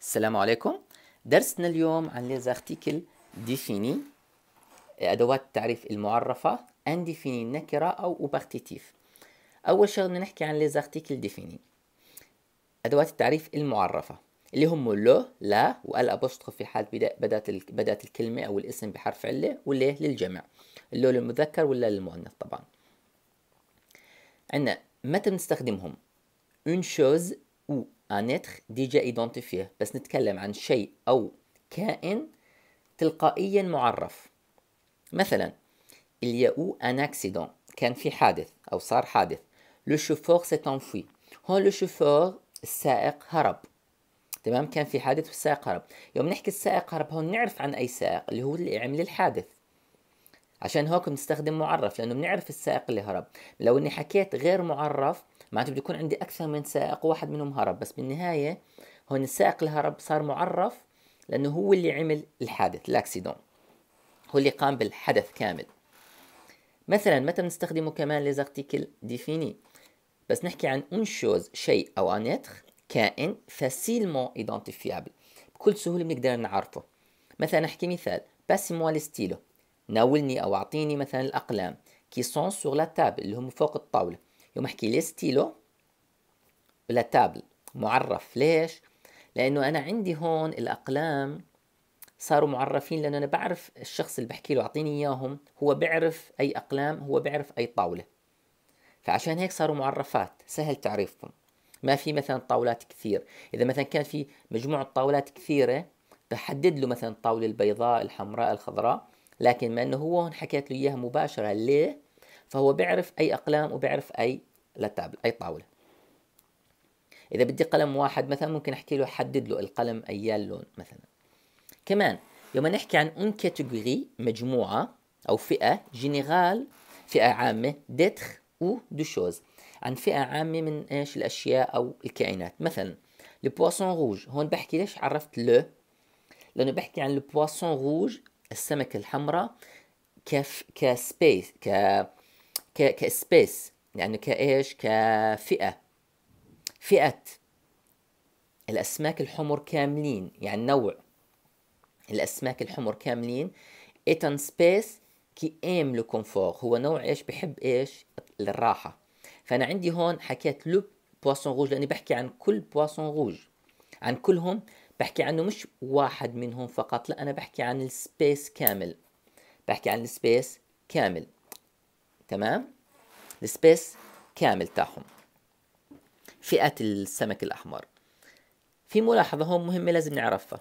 السلام عليكم درسنا اليوم عن زارتيكل ديفيني أدوات التعريف المعرفة ان ديفيني نكرة أو أوبارتيتيف أول شغله بدنا نحكي عن زارتيكل ديفيني أدوات التعريف المعرفة اللي هم لو لا والابوستروف في حال بدات بدات الكلمه او الاسم بحرف عله والليه للجمع اللو للمذكر ولا للمؤنث طبعا عندنا متى بنستخدمهم une chose ان اتر ديجا ايدونتيفيه بس نتكلم عن شيء او كائن تلقائيا معرف مثلا il y اكسيدون كان في حادث او صار حادث لو شوفور سي انفوي هون لو شوفور السائق هرب تمام كان في حادث والسائق هرب يوم نحكي السائق هرب هون نعرف عن اي سائق اللي هو اللي عمل الحادث عشان هوك بنستخدم معرف لانه بنعرف السائق اللي هرب لو اني حكيت غير معرف معناته بده يكون عندي اكثر من سائق وواحد منهم هرب بس بالنهايه هون السائق اللي هرب صار معرف لانه هو اللي عمل الحادث الاكسيدون هو اللي قام بالحدث كامل مثلا متى بنستخدمه كمان ليزارتيكل ديفيني بس نحكي عن اون شوز شيء او ان كائن فاسيلمون ايدنتيفيابل بكل سهوله بنقدر نعرفه مثلا احكي مثال باسي موا ستيلو ناولني او اعطيني مثلا الاقلام كي سون سور لا تابل اللي هم فوق الطاوله يوم احكي لي ستيلو ولا تابل معرف ليش؟ لأنه أنا عندي هون الأقلام صاروا معرفين لأنه أنا بعرف الشخص اللي بحكي له أعطيني إياهم هو بيعرف أي أقلام هو بيعرف أي طاولة فعشان هيك صاروا معرفات سهل تعريفهم ما في مثلا طاولات كثير إذا مثلا كان في مجموعة طاولات كثيرة بحدد له مثلا الطاولة البيضاء الحمراء الخضراء لكن ما أنه هو هون حكيت له إياها مباشرة ليه؟ فهو بيعرف اي اقلام وبيعرف اي لتاب اي طاوله اذا بدي قلم واحد مثلا ممكن احكي له حدد له القلم اي لون مثلا كمان يوم نحكي عن اون كاتيجوري مجموعه او فئه جينيرال فئه عامه او دو شوز عن فئه عامه من ايش الاشياء او الكائنات مثلا البواسون روج هون بحكي ليش عرفت لو لانه بحكي عن البواسون روج السمكه الحمراء كف كسبيس ك كسبيس يعني كايش كفئه فئه الاسماك الحمر كاملين يعني نوع الاسماك الحمر كاملين ايتان سبيس كي ايم لو كونفور هو نوع ايش بحب ايش الراحه فانا عندي هون حكيت لو بواسون روج لاني بحكي عن كل بواسون روج عن كلهم بحكي عنه مش واحد منهم فقط لا انا بحكي عن السبيس كامل بحكي عن السبيس كامل تمام السبيس كامل تاعهم فئة السمك الأحمر في ملاحظة هون مهمة لازم نعرفها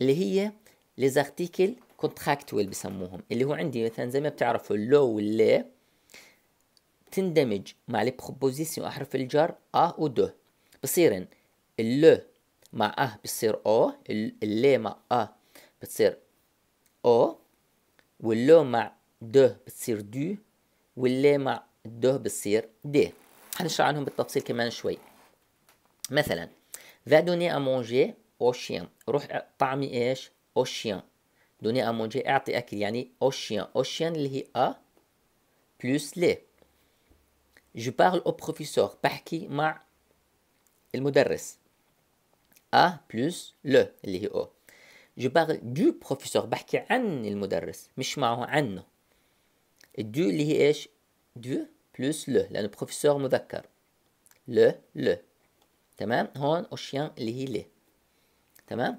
اللي هي ليزارتيكل كونتراكتويل بسموهم اللي هو عندي مثلا زي ما بتعرفوا اللو واللي بتندمج مع البروبوزيسيون أحرف الجر أ و دو بصيرن اللو مع أه بصير أو اللي مع أه بتصير أو واللو مع دو بتصير دو واللي مع الده بتصير دي حنشرح عنهم بالتفصيل كمان شوي مثلا va donner à manger au chien روح طعمي ايش au chien donner à manger اعطي اكل يعني au chien au chien اللي هي a plus لي je parle au professeur بحكي مع المدرس a plus le اللي هي o je parle du professeur بحكي عن المدرس مش معه عنه du li du plus le le professeur مذكر le le تمام هون au chien qui est le تمام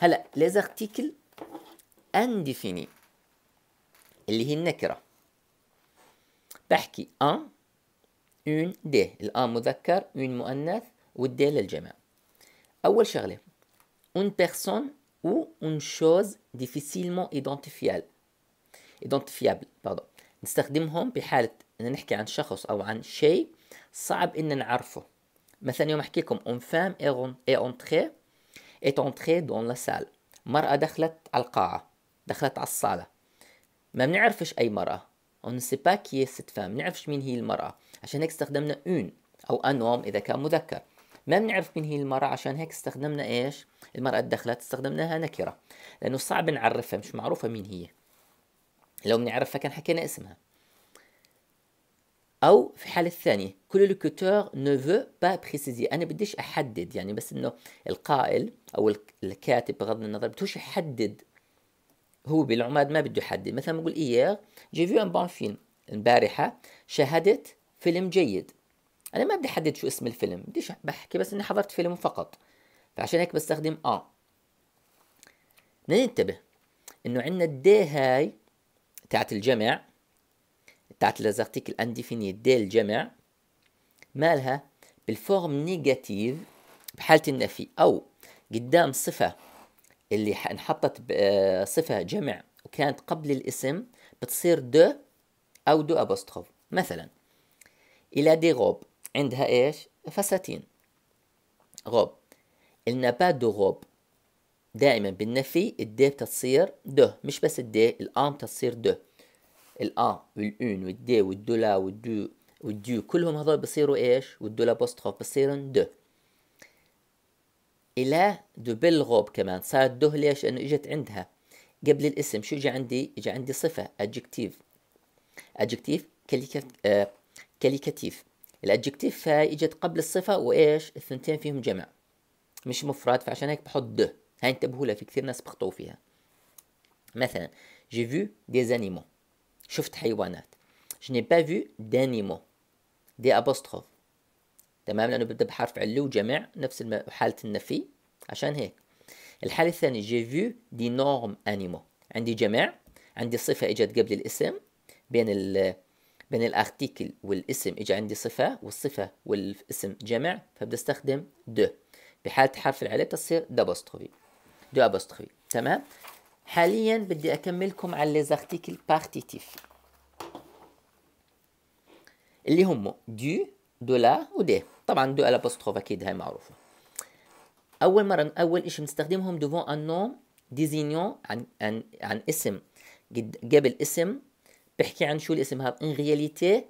هلا les articles indéfinis اللي هي par qui un une des الان مذكر une مؤنث والدي للجمع اول شغله une personne ou une chose difficilement identifiable identifiable pardon نستخدمهم بحالة إن نحكي عن شخص أو عن شيء صعب إن نعرفه مثلا يوم أحكي لكم اون فام اي اونتخي اي اونتخي دون لا سال مرأة دخلت على القاعة دخلت على الصالة ما بنعرفش أي مرأة اون سي با كي ست فام بنعرفش مين هي المرأة عشان هيك استخدمنا اون أو انوم إذا كان مذكر ما بنعرف مين هي المرأة عشان هيك استخدمنا ايش المرأة دخلت استخدمناها نكرة لأنه صعب نعرفها مش معروفة مين هي لو بنعرفها كان حكينا اسمها او في الحاله الثانيه كل لوكوتور نو فو با بريسيزي انا بديش احدد يعني بس انه القائل او الكاتب بغض النظر بدوش يحدد هو بالعماد ما بده يحدد مثلا بقول ايير جي فيو ان بون فيلم امبارحه شاهدت فيلم جيد انا ما بدي احدد شو اسم الفيلم بديش بحكي بس اني حضرت فيلم فقط فعشان هيك بستخدم اه ننتبه انه عندنا الدي هاي تاعت الجمع تاعت لازارتيكل انديفيني دي الجمع مالها بالفورم نيجاتيف بحالة النفي أو قدام صفة اللي انحطت آه، صفة جمع وكانت قبل الاسم بتصير دو أو دو أبوستروف مثلا إلى دي غوب عندها إيش فساتين غوب إلنا با دو غوب دائما بالنفي الدي بتصير دو مش بس الدي الام بتتصير دو الان والاون والدي والدولا والدو والديو كلهم هذول بصيروا ايش والدولا بوستخوف بصيرن دو الى بالغوب كمان صارت دو ليش لانه اجت عندها قبل الاسم شو اجى عندي اجى عندي صفه ادجكتيف ادجكتيف كاليكاتيف الادجكتيف هاي اجت قبل الصفه وايش الثنتين فيهم جمع مش مفرد فعشان هيك بحط ده انتبهوا لها في كثير ناس بخطوا فيها مثلا جي فيو دي زانيمو شفت حيوانات je با pas vu دي ابوستروف تمام لانه بدا بحرف عله وجمع نفس حاله النفي عشان هيك الحاله الثانيه جي فيو دي نورم انيمو عندي جمع عندي صفه اجت قبل الاسم بين ال بين الارتيكل والاسم اجى عندي صفه والصفه والاسم جمع فبدي استخدم دو بحاله حرف العله تصير دابوستروفي دو ابوستروفي تمام حاليا بدي اكملكم على لي زارتيكل بارتيتيف اللي هم دو دولا ودي طبعا دو الابوستروف اكيد هاي معروفه اول مره اول شيء بنستخدمهم دوفون ان نوم ديزينيون عن عن عن اسم قبل اسم بحكي عن شو الاسم هذا ان رياليتي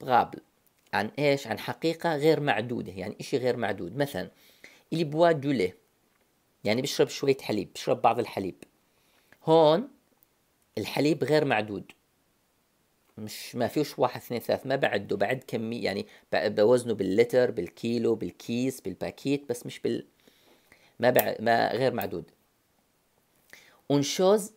برابل عن ايش عن حقيقه غير معدوده يعني إشي غير معدود مثلا إلي بوا دو lait يعني بشرب شوية حليب بشرب بعض الحليب هون الحليب غير معدود مش ما فيش واحد اثنين ثلاث ما بعده بعد كمية يعني بوزنه باللتر بالكيلو بالكيس بالباكيت بس مش بال ما بع... ما غير معدود شوز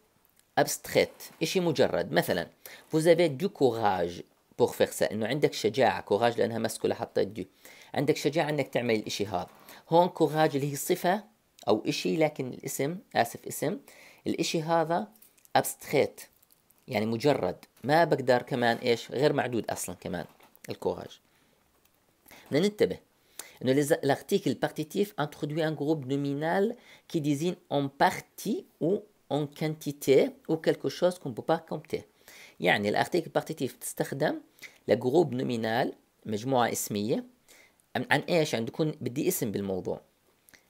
ابستريت اشي مجرد مثلا فوز افي دو كوراج بوغ فيغ سا انه عندك شجاعة كوراج لانها مسكولة حطيت دو عندك شجاعة انك تعمل الاشي هذا هون كوراج اللي هي صفة أو إشي لكن الاسم آسف اسم الإشي هذا أبستخيت يعني مجرد ما بقدر كمان إيش غير معدود أصلا كمان الكوراج بدنا ننتبه انه l'article partitif introduit un ان جروب نومينال كي ديزين اون بارتي او اون كانتيتي او كالكو شوز ne peut pas يعني الارتيكل بارتيتيف تستخدم لجروب نومينال مجموعة اسمية عن ايش؟ عن يعني تكون بدي اسم بالموضوع.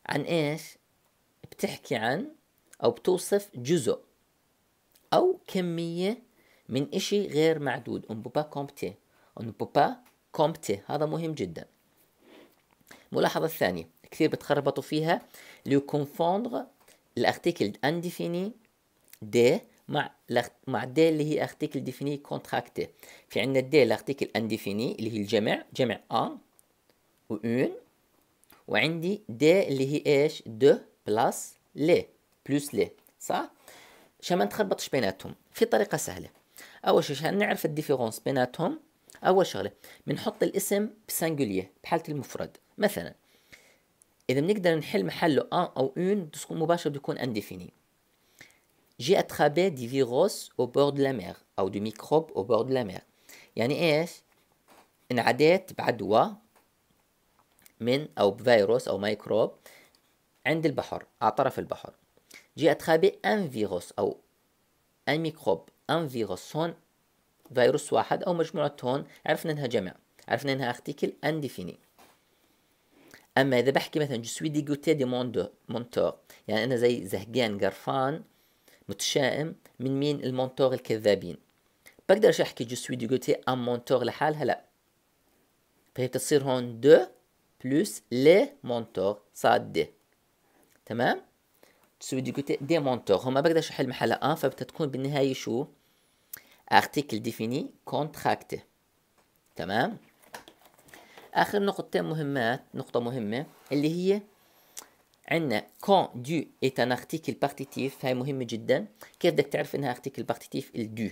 عن ايش؟ بتحكي عن أو بتوصف جزء أو كمية من إشي غير معدود on peut pas compter on ne peut pas compter هذا مهم جدا ملاحظة الثانية كثير بتخربطوا فيها لو كونفوندغ الارتيكل انديفيني دي مع مع دي اللي هي ارتيكل ديفيني كونتراكتي في عندنا دي الارتيكل انديفيني اللي هي الجمع جمع ان اون وعندي دي اللي هي ايش دو بلاس لي بلوس لي صح عشان ما نتخربطش بيناتهم في طريقه سهله اول شيء عشان نعرف الديفيرونس بيناتهم اول شغله بنحط الاسم بسانجوليه بحاله المفرد مثلا اذا بنقدر نحل محله ان او اون تكون مباشره بيكون انديفيني جي اترابي دي فيروس او بور دو لا مير او دو ميكروب او بور دو لا مير يعني ايش انعديت بعدوى من او بفيروس او ميكروب عند البحر على طرف البحر جي أتخابي أن فيروس أو أن ميكروب أن فيروس هون فيروس واحد أو مجموعة هون عرفنا إنها جمع عرفنا إنها أرتيكل أنديفيني أما إذا بحكي مثلا جو سوي ديغوتي دي موندو مونتور يعني أنا زي زهقان قرفان متشائم من مين المونتور الكذابين بقدرش أحكي جو سوي ديغوتي ان مونتور لحالها لا فهي بتصير هون دو بلوس لي مونتور صاد دي تمام تسوي ديكوتي كوتي ديمونتور هون ما بقدرش احل محل ان فبتكون بالنهايه شو ارتيكل ديفيني كونتراكتي تمام اخر نقطتين مهمات نقطه مهمه اللي هي عندنا كون دو ايت ان ارتيكل بارتيتيف هاي مهمه جدا كيف بدك تعرف انها ارتيكل بارتيتيف الدو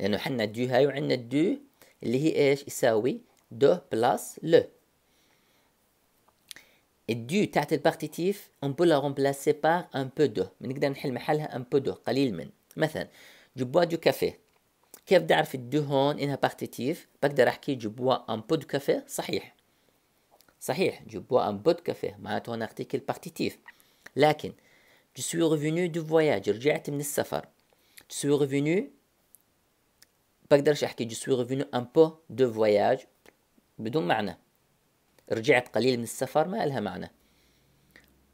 لانه حنا دو هاي وعندنا دو اللي هي ايش يساوي دو بلاس لو الدو تاعت البارتيتيف اون بو لا رومبلاسي بار ان بو دو نقدر نحل محلها ان بو دو قليل من مثلا جو بوا دو كافيه كيف تعرف الدو هون انها بارتيتيف بقدر احكي جو بوا ان بو دو كافيه صحيح صحيح جو بوا ان بو دو كافيه معناته هون ارتيكل بارتيتيف لكن جو سوي revenu دو فواياج رجعت من السفر جو سوي revenu بقدرش احكي جو سوي revenu ان بو دو فواياج بدون معنى رجعت قليل من السفر ما لها معنى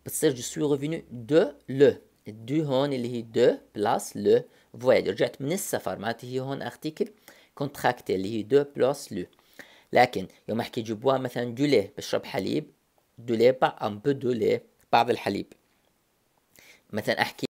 بتصير جو سوي ريفينو دو لو دو هون اللي هي دو بلاس لو فواياج رجعت من السفر معناتها هي هون ارتيكل كونتراكتي اللي هي دو بلاس لو لكن يوم احكي جبوا مثلا دو لي بشرب حليب دو لي با دو لي بعض الحليب مثلا احكي